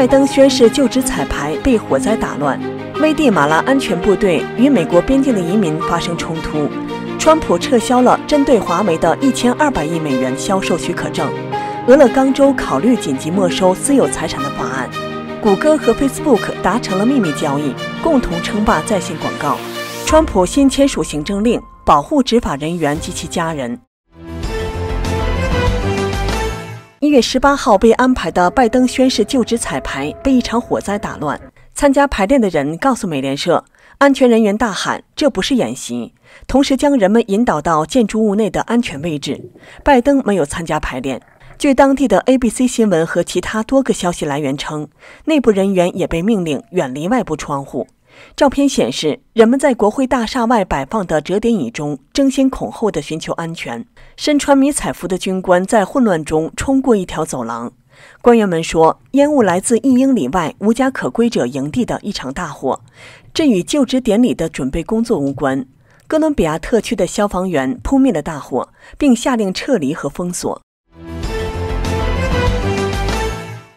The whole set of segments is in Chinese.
拜登宣誓就职彩排被火灾打乱，危地马拉安全部队与美国边境的移民发生冲突，川普撤销了针对华为的一千二百亿美元销售许可证，俄勒冈州考虑紧急没收私有财产的法案，谷歌和 Facebook 达成了秘密交易，共同称霸在线广告，川普新签署行政令保护执法人员及其家人。一月十八号被安排的拜登宣誓就职彩排被一场火灾打乱。参加排练的人告诉美联社，安全人员大喊：“这不是演习。”同时将人们引导到建筑物内的安全位置。拜登没有参加排练。据当地的 ABC 新闻和其他多个消息来源称，内部人员也被命令远离外部窗户。照片显示，人们在国会大厦外摆放的折叠椅中争先恐后地寻求安全。身穿迷彩服的军官在混乱中冲过一条走廊。官员们说，烟雾来自一英里外无家可归者营地的一场大火，这与就职典礼的准备工作无关。哥伦比亚特区的消防员扑灭了大火，并下令撤离和封锁。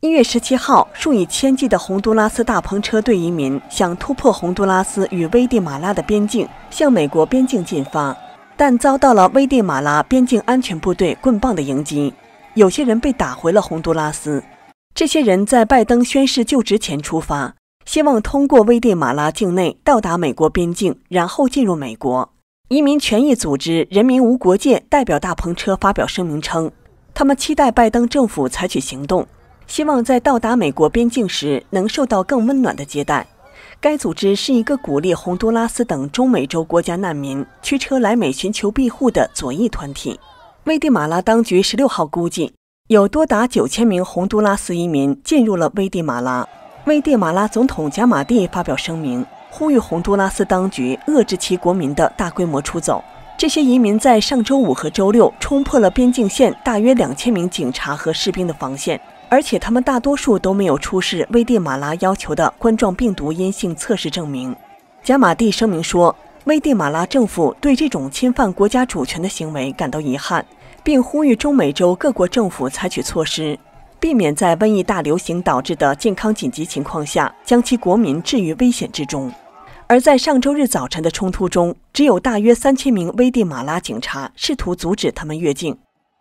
一月十七号，数以千计的洪都拉斯大篷车队移民想突破洪都拉斯与危地马拉的边境，向美国边境进发，但遭到了危地马拉边境安全部队棍棒的迎击，有些人被打回了洪都拉斯。这些人在拜登宣誓就职前出发，希望通过危地马拉境内到达美国边境，然后进入美国。移民权益组织“人民无国界”代表大篷车发表声明称，他们期待拜登政府采取行动。希望在到达美国边境时能受到更温暖的接待。该组织是一个鼓励洪都拉斯等中美洲国家难民驱车来美寻求庇护的左翼团体。危地马拉当局十六号估计，有多达九千名洪都拉斯移民进入了危地马拉。危地马拉总统贾马蒂发表声明，呼吁洪都拉斯当局遏制其国民的大规模出走。这些移民在上周五和周六冲破了边境线，大约两千名警察和士兵的防线。而且他们大多数都没有出示危地马拉要求的冠状病毒阴性测试证明。加马蒂声明说，危地马拉政府对这种侵犯国家主权的行为感到遗憾，并呼吁中美洲各国政府采取措施，避免在瘟疫大流行导致的健康紧急情况下将其国民置于危险之中。而在上周日早晨的冲突中，只有大约三千名危地马拉警察试图阻止他们越境。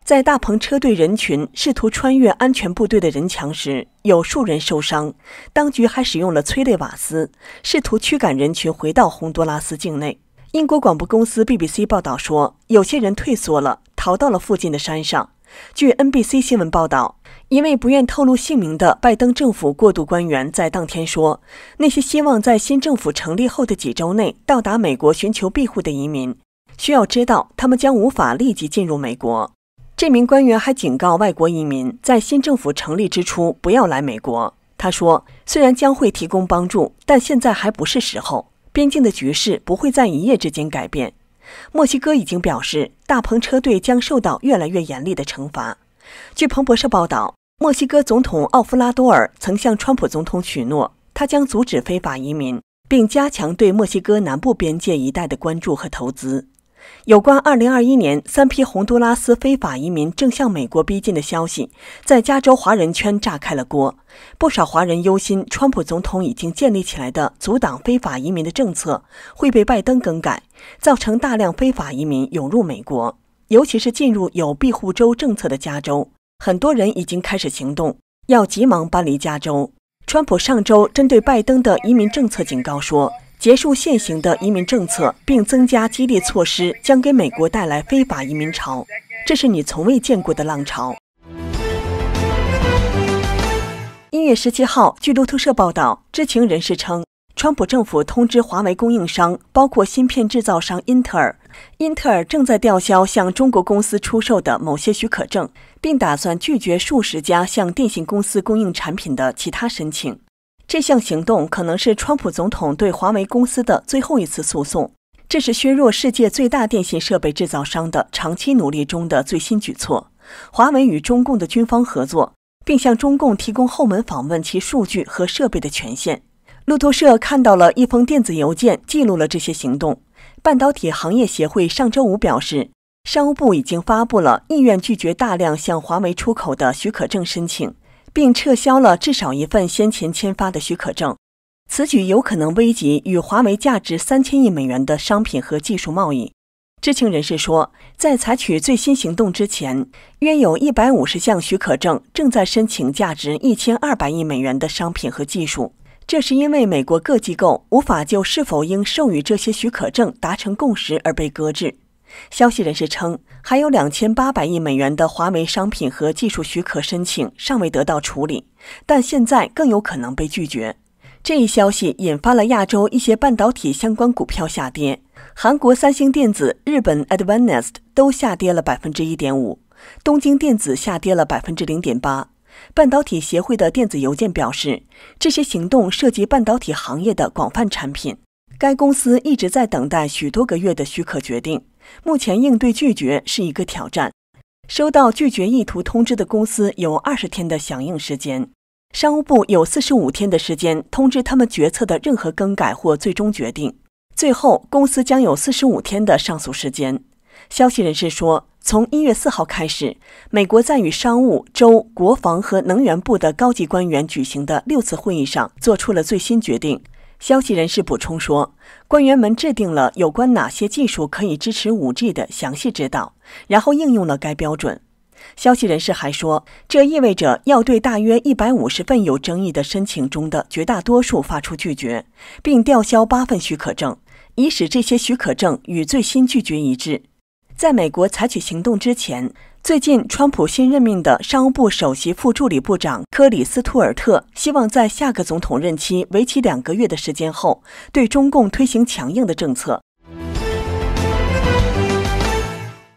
在大篷车队人群试图穿越安全部队的人墙时，有数人受伤。当局还使用了催泪瓦斯，试图驱赶人群回到洪都拉斯境内。英国广播公司 BBC 报道说，有些人退缩了，逃到了附近的山上。据 NBC 新闻报道，一位不愿透露姓名的拜登政府过渡官员在当天说，那些希望在新政府成立后的几周内到达美国寻求庇护的移民，需要知道他们将无法立即进入美国。这名官员还警告外国移民，在新政府成立之初不要来美国。他说：“虽然将会提供帮助，但现在还不是时候。边境的局势不会在一夜之间改变。”墨西哥已经表示，大篷车队将受到越来越严厉的惩罚。据彭博社报道，墨西哥总统奥夫拉多尔曾向川普总统许诺，他将阻止非法移民，并加强对墨西哥南部边界一带的关注和投资。有关2021年三批洪都拉斯非法移民正向美国逼近的消息，在加州华人圈炸开了锅。不少华人忧心，川普总统已经建立起来的阻挡非法移民的政策会被拜登更改，造成大量非法移民涌入美国，尤其是进入有庇护州政策的加州。很多人已经开始行动，要急忙搬离加州。川普上周针对拜登的移民政策警告说。结束现行的移民政策，并增加激励措施，将给美国带来非法移民潮。这是你从未见过的浪潮。一月十七号，据路透社报道，知情人士称，川普政府通知华为供应商，包括芯片制造商英特尔，英特尔正在吊销向中国公司出售的某些许可证，并打算拒绝数十家向电信公司供应产品的其他申请。这项行动可能是川普总统对华为公司的最后一次诉讼，这是削弱世界最大电信设备制造商的长期努力中的最新举措。华为与中共的军方合作，并向中共提供后门访问其数据和设备的权限。路透社看到了一封电子邮件，记录了这些行动。半导体行业协会上周五表示，商务部已经发布了意愿拒绝大量向华为出口的许可证申请。并撤销了至少一份先前签发的许可证，此举有可能危及与华为价值三千亿美元的商品和技术贸易。知情人士说，在采取最新行动之前，约有一百五十项许可证正在申请价值一千二百亿美元的商品和技术，这是因为美国各机构无法就是否应授予这些许可证达成共识而被搁置。消息人士称，还有两千八百亿美元的华为商品和技术许可申请尚未得到处理，但现在更有可能被拒绝。这一消息引发了亚洲一些半导体相关股票下跌，韩国三星电子、日本 a d v a n c e t 都下跌了百分之一点五，东京电子下跌了百分之零点八。半导体协会的电子邮件表示，这些行动涉及半导体行业的广泛产品。该公司一直在等待许多个月的许可决定。目前应对拒绝是一个挑战。收到拒绝意图通知的公司有二十天的响应时间。商务部有四十五天的时间通知他们决策的任何更改或最终决定。最后，公司将有四十五天的上诉时间。消息人士说，从一月四号开始，美国在与商务、州、国防和能源部的高级官员举行的六次会议上做出了最新决定。消息人士补充说，官员们制定了有关哪些技术可以支持 5G 的详细指导，然后应用了该标准。消息人士还说，这意味着要对大约150份有争议的申请中的绝大多数发出拒绝，并吊销八份许可证，以使这些许可证与最新拒绝一致。在美国采取行动之前。最近，川普新任命的商务部首席副助理部长克里斯·图尔特希望在下个总统任期为期两个月的时间后，对中共推行强硬的政策。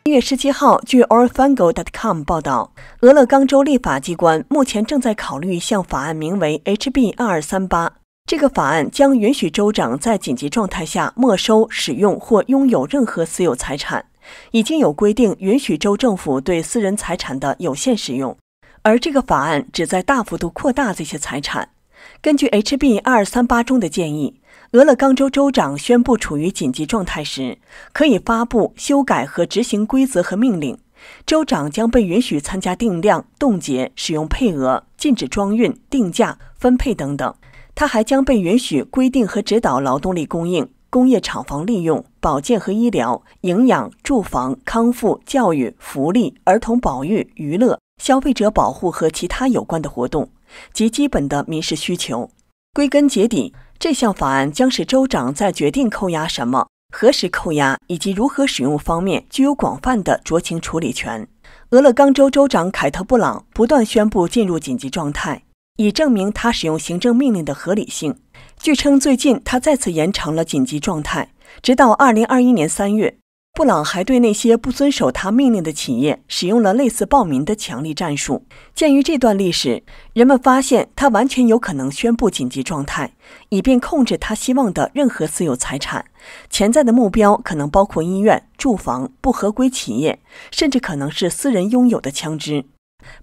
一月十七号，据 Orfango.com 报道，俄勒冈州立法机关目前正在考虑向法案，名为 HB 二二三八。这个法案将允许州长在紧急状态下没收、使用或拥有任何私有财产。已经有规定允许州政府对私人财产的有限使用，而这个法案旨在大幅度扩大这些财产。根据 HB 二二三八中的建议，俄勒冈州州长宣布处于紧急状态时，可以发布修改和执行规则和命令。州长将被允许参加定量冻结、使用配额、禁止装运、定价、分配等等。他还将被允许规定和指导劳动力供应。工业厂房利用、保健和医疗、营养、住房、康复、教育、福利、儿童保育、娱乐、消费者保护和其他有关的活动及基本的民事需求。归根结底，这项法案将使州长在决定扣押什么、何时扣押以及如何使用方面具有广泛的酌情处理权。俄勒冈州州长凯特·布朗不断宣布进入紧急状态，以证明他使用行政命令的合理性。据称，最近他再次延长了紧急状态，直到二零二一年三月。布朗还对那些不遵守他命令的企业使用了类似暴民的强力战术。鉴于这段历史，人们发现他完全有可能宣布紧急状态，以便控制他希望的任何私有财产。潜在的目标可能包括医院、住房、不合规企业，甚至可能是私人拥有的枪支。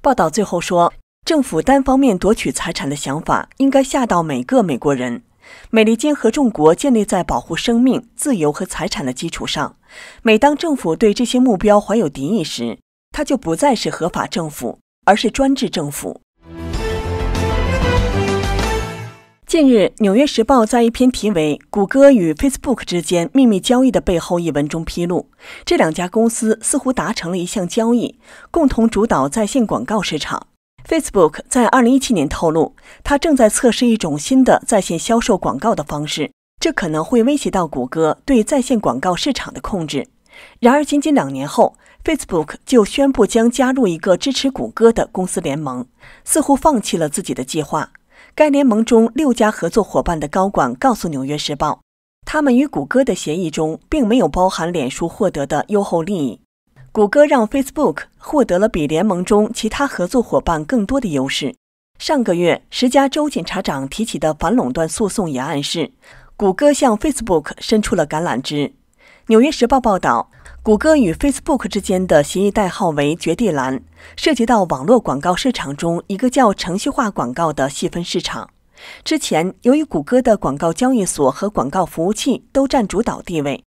报道最后说，政府单方面夺取财产的想法应该吓到每个美国人。美利坚合众国建立在保护生命、自由和财产的基础上。每当政府对这些目标怀有敌意时，它就不再是合法政府，而是专制政府。近日，《纽约时报》在一篇题为《谷歌与 Facebook 之间秘密交易的背后》一文中披露，这两家公司似乎达成了一项交易，共同主导在线广告市场。Facebook 在2017年透露，它正在测试一种新的在线销售广告的方式，这可能会威胁到谷歌对在线广告市场的控制。然而，仅仅两年后，Facebook 就宣布将加入一个支持谷歌的公司联盟，似乎放弃了自己的计划。该联盟中六家合作伙伴的高管告诉《纽约时报》，他们与谷歌的协议中并没有包含脸书获得的优厚利益。谷歌让 Facebook 获得了比联盟中其他合作伙伴更多的优势。上个月，十家州检察长提起的反垄断诉讼也暗示，谷歌向 Facebook 伸出了橄榄枝。《纽约时报》报道，谷歌与 Facebook 之间的协议代号为“绝地蓝”，涉及到网络广告市场中一个叫“程序化广告”的细分市场。之前，由于谷歌的广告交易所和广告服务器都占主导地位。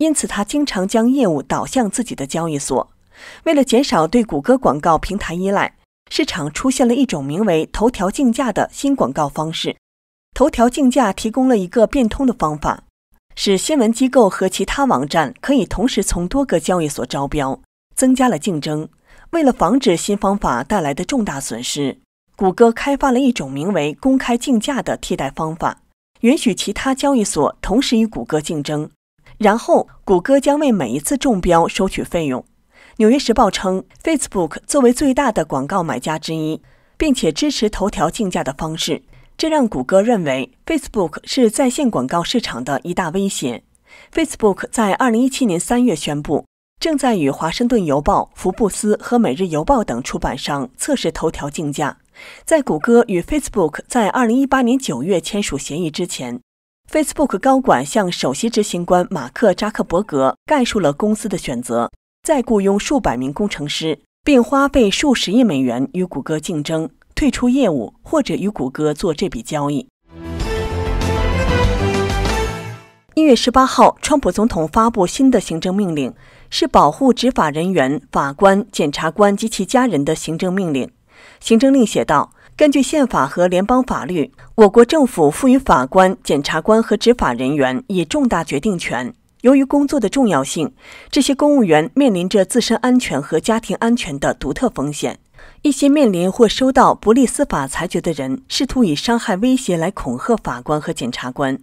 因此，他经常将业务导向自己的交易所。为了减少对谷歌广告平台依赖，市场出现了一种名为“头条竞价”的新广告方式。头条竞价提供了一个变通的方法，使新闻机构和其他网站可以同时从多个交易所招标，增加了竞争。为了防止新方法带来的重大损失，谷歌开发了一种名为“公开竞价”的替代方法，允许其他交易所同时与谷歌竞争。然后，谷歌将为每一次中标收取费用。《纽约时报》称，Facebook 作为最大的广告买家之一，并且支持头条竞价的方式，这让谷歌认为 Facebook 是在线广告市场的一大威胁。Facebook 在2017年3月宣布，正在与《华盛顿邮报》、《福布斯》和《每日邮报》等出版商测试头条竞价。在谷歌与 Facebook 在2018年9月签署协议之前。Facebook 高管向首席执行官马克·扎克伯格概述了公司的选择：再雇佣数百名工程师，并花费数十亿美元与谷歌竞争；退出业务，或者与谷歌做这笔交易。一月十八号，川普总统发布新的行政命令，是保护执法人员、法官、检察官及其家人的行政命令。行政令写道。根据宪法和联邦法律，我国政府赋予法官、检察官和执法人员以重大决定权。由于工作的重要性，这些公务员面临着自身安全和家庭安全的独特风险。一些面临或收到不利司法裁决的人，试图以伤害威胁来恐吓法官和检察官。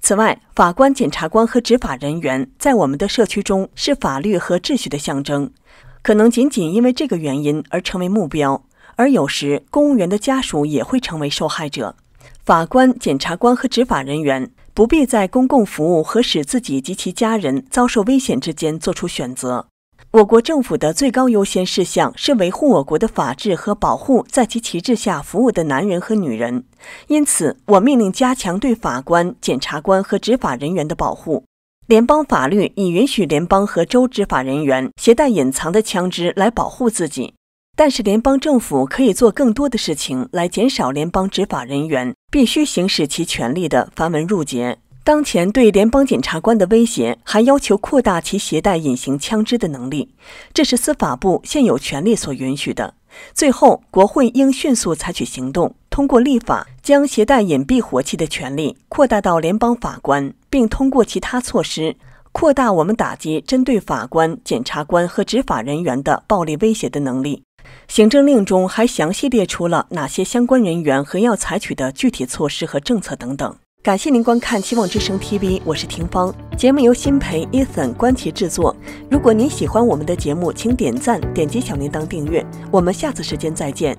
此外，法官、检察官和执法人员在我们的社区中是法律和秩序的象征，可能仅仅因为这个原因而成为目标。而有时，公务员的家属也会成为受害者。法官、检察官和执法人员不必在公共服务和使自己及其家人遭受危险之间做出选择。我国政府的最高优先事项是维护我国的法治和保护在其旗帜下服务的男人和女人。因此，我命令加强对法官、检察官和执法人员的保护。联邦法律已允许联邦和州执法人员携带隐藏的枪支来保护自己。但是联邦政府可以做更多的事情来减少联邦执法人员必须行使其权利的繁文缛节。当前对联邦检察官的威胁还要求扩大其携带隐形枪支的能力，这是司法部现有权利所允许的。最后，国会应迅速采取行动，通过立法将携带隐蔽火器的权利扩大到联邦法官，并通过其他措施扩大我们打击针对法官、检察官和执法人员的暴力威胁的能力。行政令中还详细列出了哪些相关人员和要采取的具体措施和政策等等。感谢您观看《期望之声 TV》，我是听芳。节目由新培 Ethan、观其制作。如果您喜欢我们的节目，请点赞、点击小铃铛订阅。我们下次时间再见。